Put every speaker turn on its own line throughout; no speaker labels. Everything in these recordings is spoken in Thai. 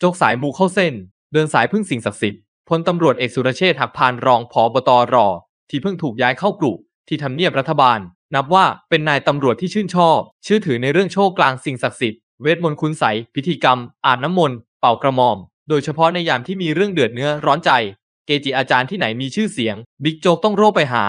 โจกสายมูเข้าเส้น เดินสายพึ่งสิ่งศักดิ์สิทธิ์พลตำรวจเอกสุรเชษฐ์หักพานรองผอบตร ที่เพิ่งถูกย้ายเข้ากลุ่มที่ทำเนียบรัฐบาล นับว่าเป็นนายตำรวจที่ชื่นชอบ ชื่อถือในเรื่องโชคกลางสิ่งศักดิ์สิทธิ์เวทมนต์คุณใส พิธีกรรมอ่านน้ำมนต์ เป่ากระหม่อม โดยเฉพาะในยามที่มีเรื่องเดือดเนื้อร้อนใจ เกจิอาจารย์ที่ไหนมีชื่อเสียงบิ๊กโจ๊กต้องโร่ไปหา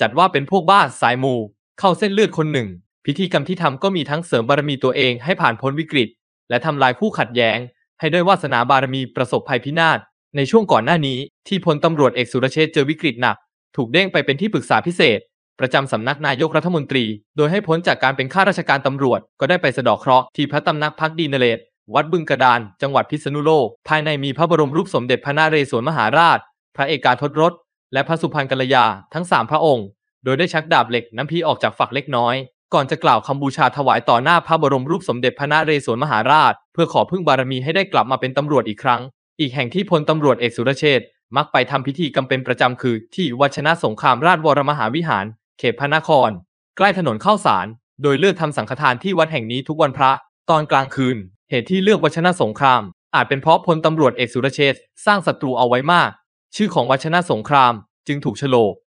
จัดว่าเป็นพวกบ้าสายมูเข้าเส้นเลือดคนหนึ่ง พิธีกรรมที่ทำก็มีทั้งเสริมบารมีตัวเองให้ผ่านพ้นวิกฤต และทำลายคู่ขัดแย้งให้ด้วยวาสนาบารมีประสบภัยพินาศในช่วงก่อนหน้านี้ที่พลตำรวจเอกสุรเชษเจอวิกฤตหนัก ถูกเด้งไปเป็นที่ปรึกษาพิเศษ ประจำสำนักนายกรัฐมนตรี โดยให้พ้นจากการเป็นข้าราชการตำรวจ ก็ได้ไปสะดอกเคราะห์ที่พระตำหนักพักดีนเรศวัดบึงกระดานจังหวัดพิษณุโลก ภายในมีพระบรมรูปสมเด็จพระนเรศวรมหาราช พระเอกการทศรถ และพระสุพรรณกัลยาทั้งสามพระองค์ โดยได้ชักดาบเหล็กน้ำพีออกจากฝักเล็กน้อยก่อนจะกล่าวคำบูชาถวายต่อหน้าพระบรมรูปสมเด็จพระนเรศวรมหาราช เพื่อขอพึ่งบารมีให้ได้กลับมาเป็นตำรวจอีกครั้ง อีกแห่งที่พลตำรวจเอกสุรเชษมักไปทำพิธีกำมเป็นประจำคือ ที่วัชนะสงครามราชวรมหาวิหาร เขตพระนคร ใกล้ถนนเข้าสาร โดยเลือกทำสังฆทานที่วัดแห่งนี้ทุกวันพระ ตอนกลางคืน เหตุที่เลือกวัชนะสงคราม อาจเป็นเพราะพลตำรวจเอกสุรเชษสร้างศัตรูเอาไว้มาก ชื่อของวัชนะสงคราม จึงถูกฉโล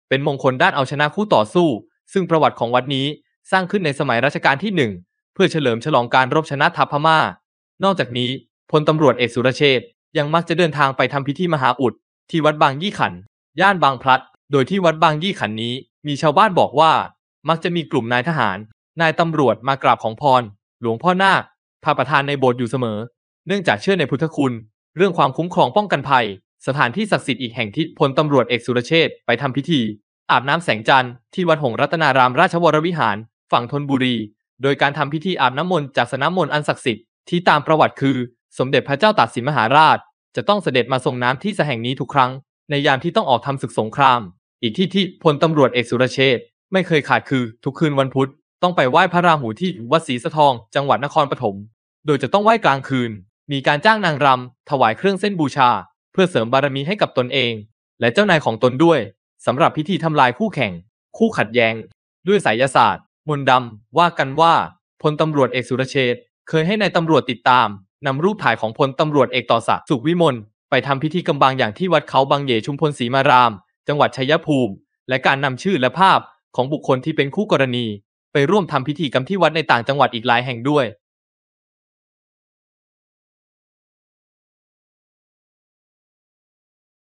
เป็นมงคลด้านเอาชนะคู่ต่อสู้ ซึ่งประวัติของวัดนี้สร้างขึ้นในสมัยรัชกาลที่หนึ่ง เพื่อเฉลิมฉลองการรบชนะทัพพม่า นอกจากนี้พลตำรวจเอกสุรเชษยังมักจะเดินทางไปทำพิธีมหาอุด ที่วัดบางยี่ขันย่านบางพลัด โดยที่วัดบางยี่ขันนี้ มีชาวบ้านบอกว่า มักจะมีกลุ่มนายทหาร นายตำรวจมากราบของพร หลวงพ่อนาคพระประธานในโบสถ์อยู่เสมอ เนื่องจากเชื่อในพุทธคุณเรื่องความคุ้มครองป้องกันภัย สถานที่ศักดิ์สิทธิ์อีกแห่งที่พลตำรวจเอกสุรเชษไปทำพิธี อาบน้ำแสงจันทร์ที่วัดหงรัตนารามราชวรวิหารฝั่งธนบุรี โดยการทำพิธีอาบน้ำมนต์จากสนามมนต์อันศักดิ์สิทธิ์ที่ตามประวัติคือ สมเด็จพระเจ้าตากสินมหาราช จะต้องเสด็จมาส่งน้ำที่สแห่งนี้ทุกครั้ง ในยามที่ต้องออกทำศึกสงคราม อีกที่ที่พลตำรวจเอกสุรเชษไม่เคยขาดคือทุกคืนวันพุธต้องไปไหว้พระราหูที่วัดศรีสะทอง จังหวัดนครปฐม โดยจะต้องไหว้กลางคืน มีการจ้างนางรำถวายเครื่องเส้นบูชา เพื่อเสริมบารมีให้กับตนเอง และเจ้านายของตนด้วยสำหรับพิธีทำลายคู่แข่ง คู่ขัดแย้งด้วยไสยศาสตร์มนดำว่ากันว่าพลตำรวจเอกสุรเชษเคยให้ในายตำรวจติดตามนำรูปถ่ายของพลตำรวจเอกต่อศักดิ์สุขวิมลไปทำพิธีกำบังอย่างที่วัดเขาบางเยชุมพลศรีมาราม จังหวัดชัยภูมิ และการนำชื่อและภาพของบุคคลที่เป็นคู่กรณี ไปร่วมทำพิธีกรรมที่วัดในต่างจังหวัดอีกหลายแห่งด้วย